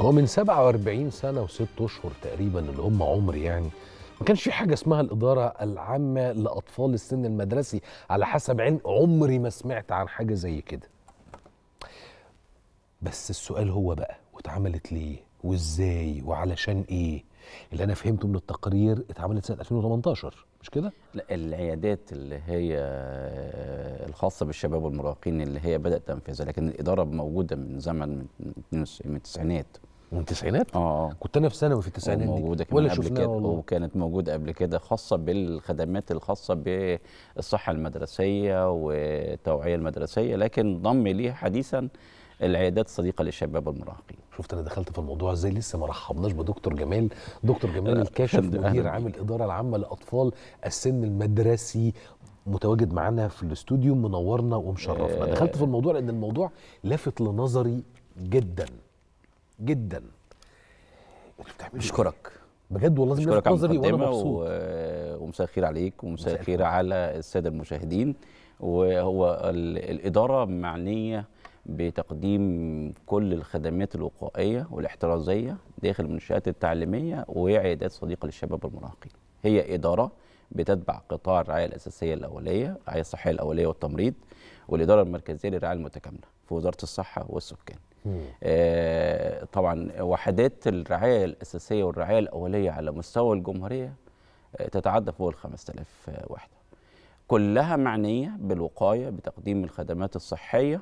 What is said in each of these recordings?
هو من 47 سنة وست أشهر تقريبا اللي هم عمري يعني ما كانش في حاجة اسمها الإدارة العامة لأطفال السن المدرسي على حسب علم عمري ما سمعت عن حاجة زي كده بس السؤال هو بقى واتعملت ليه وازاي وعلشان ايه اللي انا فهمته من التقرير اتعملت سنه 2018 مش كده لا العيادات اللي هي الخاصه بالشباب والمراهقين اللي هي بدات تنفذها لكن الاداره موجوده من زمن من التسعينات من التسعينات اه كنت انا في ثانوي في التسعينات موجوده كمان ولا قبل كده وكانت موجوده قبل كده خاصه بالخدمات الخاصه بالصحه المدرسيه والتوعيه المدرسيه لكن ضم لي حديثا العيادات الصديقه للشباب والمراهقين شفت انا دخلت في الموضوع ازاي لسه ما رحبناش بدكتور جمال دكتور جمال الكاشف مدير عام الاداره العامه لاطفال السن المدرسي متواجد معانا في الاستوديو منورنا ومشرفنا آه. دخلت في الموضوع لان الموضوع لافت لنظري جدا جدا يعني بشكرك إيه؟ بجد والله لازم وجهه نظري وانا مبسوط ومساء الخير عليك ومساء الخير على الساده المشاهدين وهو الاداره معنيه بتقديم كل الخدمات الوقائيه والاحترازيه داخل المنشات التعليميه وعيادات صديقه للشباب والمراهقين هي اداره بتتبع قطاع الرعايه الاساسيه الاوليه الرعايه الصحيه الاوليه والتمريض والاداره المركزيه للرعايه المتكامله في وزاره الصحه والسكان آه، طبعا وحدات الرعايه الاساسيه والرعايه الاوليه على مستوى الجمهوريه آه، تتعدى فوق ال 5000 آه، وحده كلها معنيه بالوقايه بتقديم الخدمات الصحيه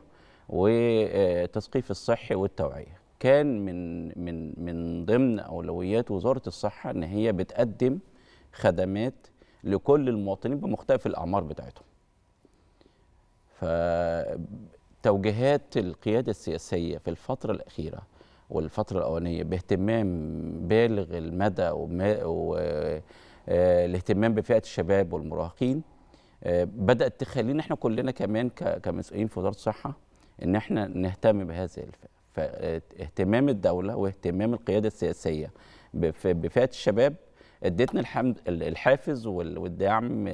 والتثقيف الصحي والتوعيه كان من من من ضمن اولويات وزاره الصحه ان هي بتقدم خدمات لكل المواطنين بمختلف الاعمار بتاعتهم ف توجيهات القيادة السياسية في الفترة الأخيرة والفترة الأولانية باهتمام بالغ المدى والاهتمام آه، بفئة الشباب والمراهقين آه، بدأت تخلينا احنا كلنا كمان كمسؤولين في وزارة الصحة إن احنا نهتم بهذه الفئة آه، فاهتمام الدولة واهتمام القيادة السياسية بفئة الشباب ادتنا الحمد الحافز والدعم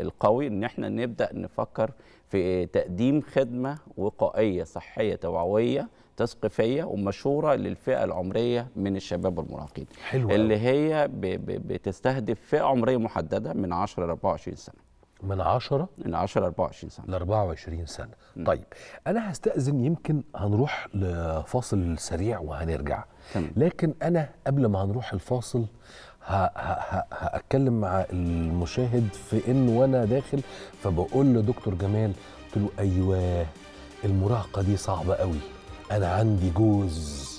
القوي ان احنا نبدا نفكر في تقديم خدمة وقائية صحية توعوية تثقيفيه ومشهوره للفئه العمريه من الشباب والمراهقين حلو اللي هي ب ب بتستهدف فئه عمريه محدده من 10 ل 24 سنه من 10 من 10 ل 24 سنه ل 24 سنه م. طيب انا هستاذن يمكن هنروح لفاصل سريع وهنرجع تمام. لكن انا قبل ما هنروح الفاصل هاتكلم مع المشاهد في ان وانا داخل فبقول لدكتور جمال قلت له ايوه المراهقه دي صعبه قوي انا عندي جوز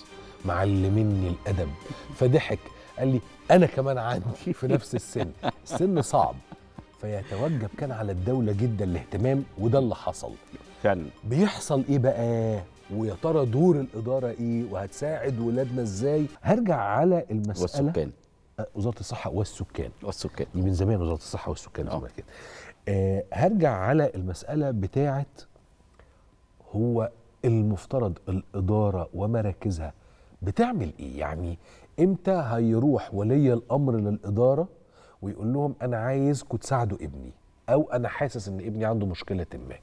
معلمني الادب فضحك قال لي انا كمان عندي في نفس السن السن صعب فيتوجب كان على الدوله جدا الاهتمام وده اللي حصل فعلا بيحصل ايه بقى ويا ترى دور الاداره ايه وهتساعد ولادنا ازاي هرجع على المساله والسكان وزاره الصحه والسكان والسكان دي من زمان وزاره الصحه والسكان زمان آه. كده آه هرجع على المساله بتاعه هو المفترض الاداره ومراكزها بتعمل ايه يعني امتى هيروح ولي الامر للاداره ويقول لهم انا عايزكم تساعدوا ابني او انا حاسس ان ابني عنده مشكله ما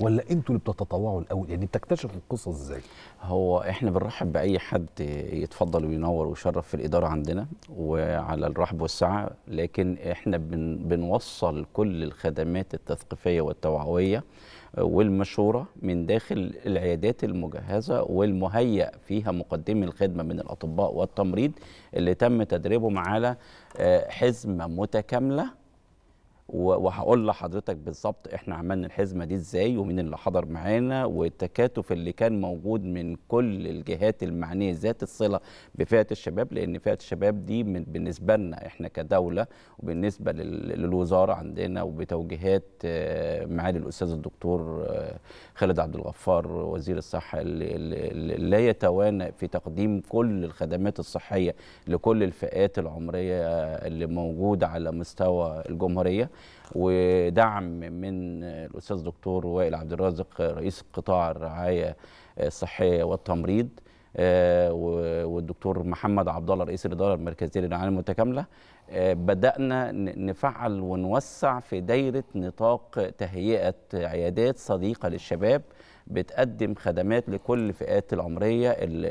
ولا انتوا اللي بتتطوعوا الاول يعني بتكتشفوا القصص ازاي هو احنا بنرحب باي حد يتفضل وينور ويشرف في الاداره عندنا وعلى الرحب والسعه لكن احنا بن بنوصل كل الخدمات التثقيفيه والتوعويه آه، والمشوره من داخل العيادات المجهزه والمهيئ فيها مقدمي الخدمه من الاطباء والتمريض اللي تم تدريبهم على آه، حزمه متكامله وهقول لحضرتك بالظبط احنا عملنا الحزمه دي ازاي ومين اللي حضر معانا والتكاتف اللي كان موجود من كل الجهات المعنيه ذات الصله بفئه الشباب لان فئه الشباب دي من بالنسبه لنا احنا كدوله وبالنسبه للوزاره عندنا وبتوجيهات آه، معالي الاستاذ الدكتور آه، خالد عبد الغفار وزير الصحه اللي لا يتوانى في تقديم كل الخدمات الصحيه لكل الفئات العمريه اللي موجوده على مستوى الجمهوريه ودعم من الاستاذ دكتور وائل عبد الرازق رئيس قطاع الرعايه الصحيه والتمريض آه، والدكتور محمد عبد الله رئيس الاداره المركزيه للرعايه المتكامله آه، بدانا نفعل ونوسع في دايره نطاق تهيئه عيادات صديقه للشباب بتقدم خدمات لكل فئات العمريه اللي,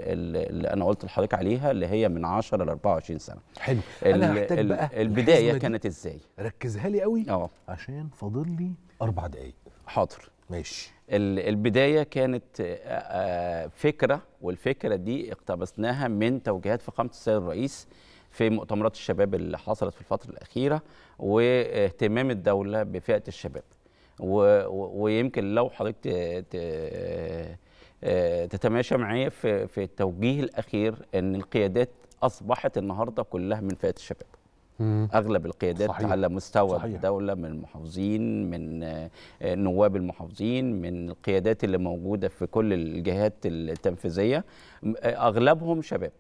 اللي انا قلت لحضرتك عليها اللي هي من 10 ل 24 سنه حلو انا هحتاج بقى البدايه كانت ازاي ركزها لي قوي اه عشان فاضل لي اربع دقائق حاضر ماشي البدايه كانت فكره والفكره دي اقتبسناها من توجيهات فخامه السيد الرئيس في مؤتمرات الشباب اللي حصلت في الفتره الاخيره واهتمام الدوله بفئه الشباب ويمكن لو حضرتك تتماشى معايا في التوجيه الاخير ان القيادات اصبحت النهارده كلها من فئه الشباب اغلب القيادات صحيح. على مستوى صحيح. الدوله من المحافظين من آه، نواب المحافظين من القيادات اللي موجوده في كل الجهات التنفيذيه آه، اغلبهم شباب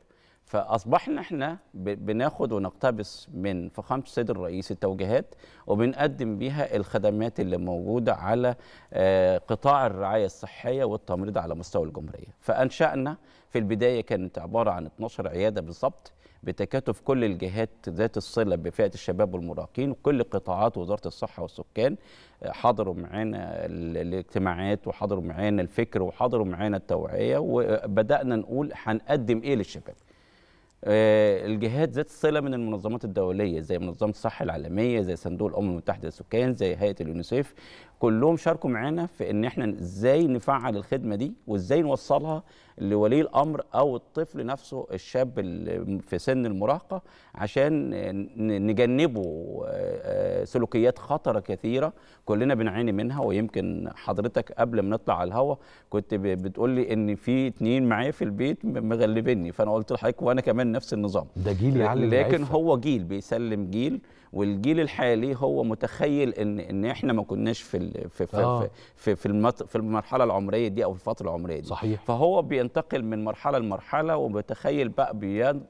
فاصبحنا احنا بناخد ونقتبس من فخامه السيد الرئيس التوجيهات وبنقدم بيها الخدمات اللي موجوده على آه، قطاع الرعايه الصحيه والتمريض على مستوى الجمهوريه فانشانا في البدايه كانت عباره عن 12 عياده بالظبط بتكاتف كل الجهات ذات الصله بفئه الشباب والمراهقين وكل قطاعات وزاره الصحه والسكان آه، حضروا معانا الاجتماعات وحضروا معانا الفكر وحضروا معانا التوعيه وبدانا نقول هنقدم ايه للشباب آه، الجهات ذات الصله من المنظمات الدوليه زي منظمه الصحه العالميه زي صندوق الامم المتحده للسكان زي هيئه اليونيسيف كلهم شاركوا معانا في ان احنا ازاي نفعل الخدمه دي وازاي نوصلها لولي الامر او الطفل نفسه الشاب في سن المراهقه عشان نجنبه آه، آه، سلوكيات خطره كثيره كلنا بنعاني منها ويمكن حضرتك قبل ما نطلع على الهوا كنت بتقول لي ان في اتنين معايا في البيت مغلبني فانا قلت لحضرتك وانا كمان نفس النظام ده جيل يعلم لكن هو جيل بيسلم جيل والجيل الحالي هو متخيل ان ان احنا ما كناش في في في, آه. في في في المرحله العمريه دي او الفتره العمريه دي صحيح. فهو بينتقل من مرحله لمرحله وبيتخيل بقى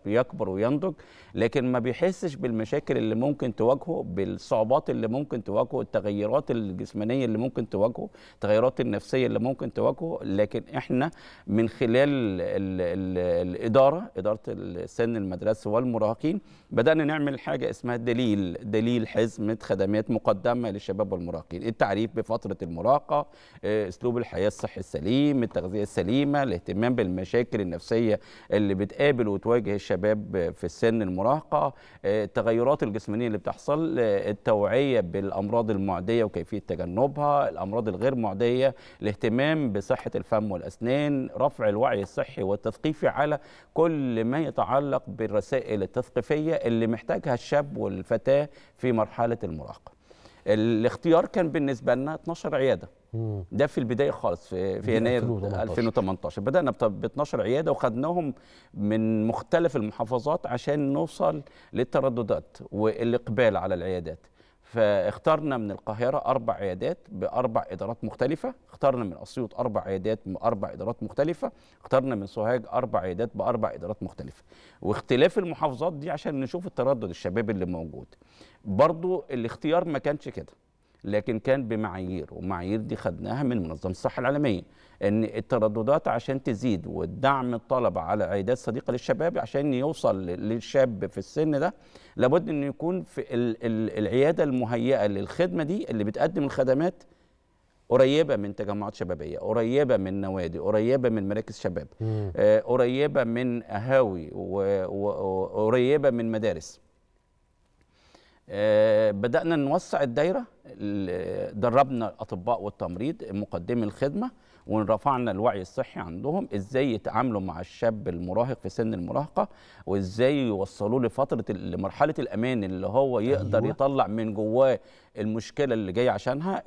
بيكبر وينضج لكن ما بيحسش بالمشاكل اللي ممكن تواجهه بالصعوبات اللي ممكن تواجهه التغيرات الجسمانيه اللي ممكن تواجهه التغيرات النفسيه اللي ممكن تواجهه لكن احنا من خلال الـ الـ الاداره اداره السن المدرسي والمراهقين بدانا نعمل حاجه اسمها دليل دليل حزمة خدمات مقدمة للشباب والمراهقين التعريف بفترة المراهقة آه، أسلوب الحياة الصحي السليم التغذية السليمة الاهتمام بالمشاكل النفسية اللي بتقابل وتواجه الشباب في السن المراهقة التغيرات آه، الجسمانية اللي بتحصل آه، التوعية بالأمراض المعدية وكيفية تجنبها الأمراض الغير معدية الاهتمام بصحة الفم والأسنان رفع الوعي الصحي والتثقيفي على كل ما يتعلق بالرسائل التثقيفية اللي محتاجها الشاب والفتاة في مرحله المراهقه. الاختيار كان بالنسبه لنا 12 عياده. ده في البدايه خالص في, في يناير 2018. 2018 بدانا ب 12 عياده وخدناهم من مختلف المحافظات عشان نوصل للترددات والاقبال على العيادات. فاخترنا من القاهرة أربع عيادات بأربع إدارات مختلفة اخترنا من أسيوط أربع عيادات بأربع إدارات مختلفة اخترنا من سوهاج أربع عيادات بأربع إدارات مختلفة واختلاف المحافظات دي عشان نشوف التردد الشباب اللي موجود برضو الاختيار ما كانش كده لكن كان بمعايير ومعايير دي خدناها من منظمه الصحه العالميه ان الترددات عشان تزيد والدعم الطلبه على عيادات صديقه للشباب عشان يوصل للشاب في السن ده لابد انه يكون في العياده المهيئه للخدمه دي اللي بتقدم الخدمات قريبة من تجمعات شبابية قريبة من نوادي قريبة من مراكز شباب آه، قريبة من أهاوي وقريبة من مدارس آه، بدأنا نوسع الدايرة دربنا الأطباء والتمريض مقدمي الخدمة ورفعنا الوعي الصحي عندهم ازاي يتعاملوا مع الشاب المراهق في سن المراهقه وازاي يوصلوه لفتره لمرحله الامان اللي هو يقدر أيوة. يطلع من جواه المشكله اللي جايه عشانها آه،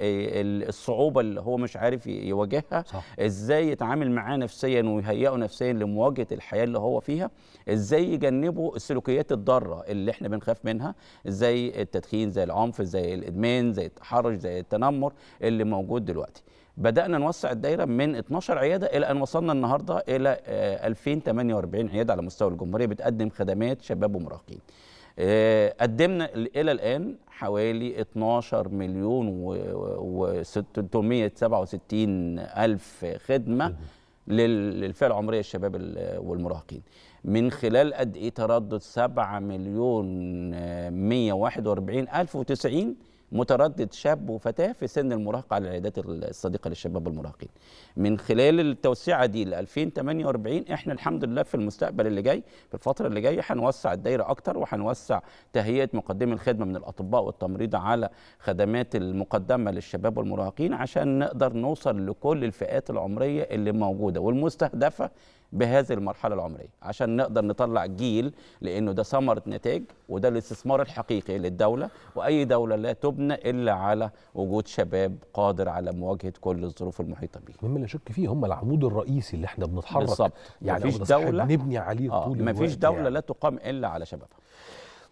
الصعوبه اللي هو مش عارف يواجهها صح. ازاي يتعامل معاه نفسيا ويهيئه نفسيا لمواجهه الحياه اللي هو فيها ازاي يجنبوا السلوكيات الضاره اللي احنا بنخاف منها زي التدخين زي العنف زي الادمان زي التحرش زي التنمر اللي موجود دلوقتي بدأنا نوسع الدايرة من 12 عيادة إلى أن وصلنا النهاردة إلى 2048 آه، عيادة على مستوى الجمهورية بتقدم خدمات شباب ومراهقين آه، قدمنا إلى الآن حوالي 12 مليون و 667 ألف خدمة للفئة العمرية الشباب والمراهقين من خلال قد إيه تردد 7 مليون 141 آه، ألف وتسعين متردد شاب وفتاه في سن المراهقه على العيادات الصديقه للشباب والمراهقين. من خلال التوسعه دي ل 2048 احنا الحمد لله في المستقبل اللي جاي في الفتره اللي جايه هنوسع الدايره اكتر وهنوسع تهيئه مقدمي الخدمه من الاطباء والتمريض على خدمات المقدمه للشباب والمراهقين عشان نقدر نوصل لكل الفئات العمريه اللي موجوده والمستهدفه بهذه المرحله العمريه عشان نقدر نطلع جيل لانه ده ثمره نتاج وده الاستثمار الحقيقي للدوله واي دوله لا تبنى الا على وجود شباب قادر على مواجهه كل الظروف المحيطه به مما لا شك فيه هم العمود الرئيسي اللي احنا بنتحرك بالظبط يعني مفيش دوله نبني عليه آه طول مفيش دوله يعني. لا تقام الا على شبابها.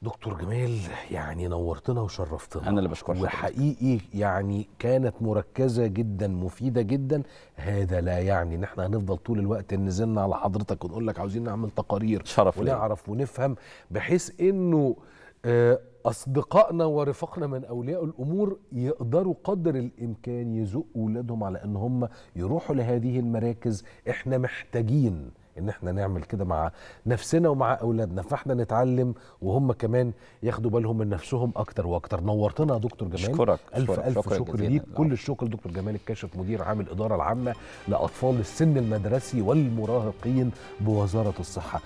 دكتور جمال يعني نورتنا وشرفتنا انا اللي بشكرك وحقيقي يعني كانت مركزه جدا مفيده جدا هذا لا يعني ان احنا هنفضل طول الوقت نزلنا على حضرتك ونقول لك عاوزين نعمل تقارير شرف ونعرف لي. ونفهم بحيث انه آه، اصدقائنا ورفاقنا من اولياء الامور يقدروا قدر الامكان يزقوا اولادهم على ان هم يروحوا لهذه المراكز احنا محتاجين ان احنا نعمل كده مع نفسنا ومع اولادنا فاحنا نتعلم وهم كمان ياخدوا بالهم من نفسهم اكتر واكتر نورتنا يا دكتور جمال شكرك الف شكرك الف شكر, شكر ليك آه. كل الشكر دكتور جمال الكاشف مدير عام الاداره العامه لاطفال السن المدرسي والمراهقين بوزاره الصحه